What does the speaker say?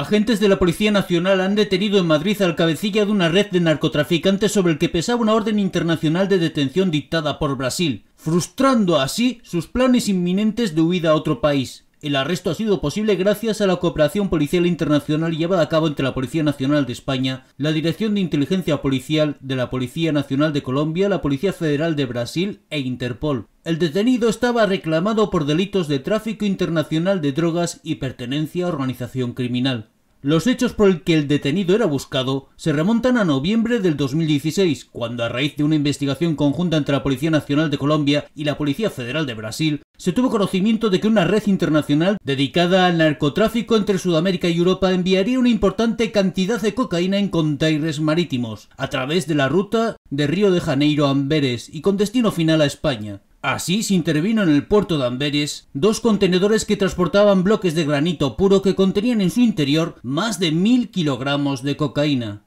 Agentes de la Policía Nacional han detenido en Madrid al cabecilla de una red de narcotraficantes sobre el que pesaba una orden internacional de detención dictada por Brasil, frustrando así sus planes inminentes de huida a otro país. El arresto ha sido posible gracias a la cooperación policial internacional llevada a cabo entre la Policía Nacional de España, la Dirección de Inteligencia Policial de la Policía Nacional de Colombia, la Policía Federal de Brasil e Interpol. El detenido estaba reclamado por delitos de tráfico internacional de drogas y pertenencia a organización criminal. Los hechos por el que el detenido era buscado se remontan a noviembre del 2016, cuando a raíz de una investigación conjunta entre la Policía Nacional de Colombia y la Policía Federal de Brasil, se tuvo conocimiento de que una red internacional dedicada al narcotráfico entre Sudamérica y Europa enviaría una importante cantidad de cocaína en contaires marítimos, a través de la ruta de Río de Janeiro a Amberes y con destino final a España. Así se intervino en el puerto de Amberes dos contenedores que transportaban bloques de granito puro que contenían en su interior más de mil kilogramos de cocaína.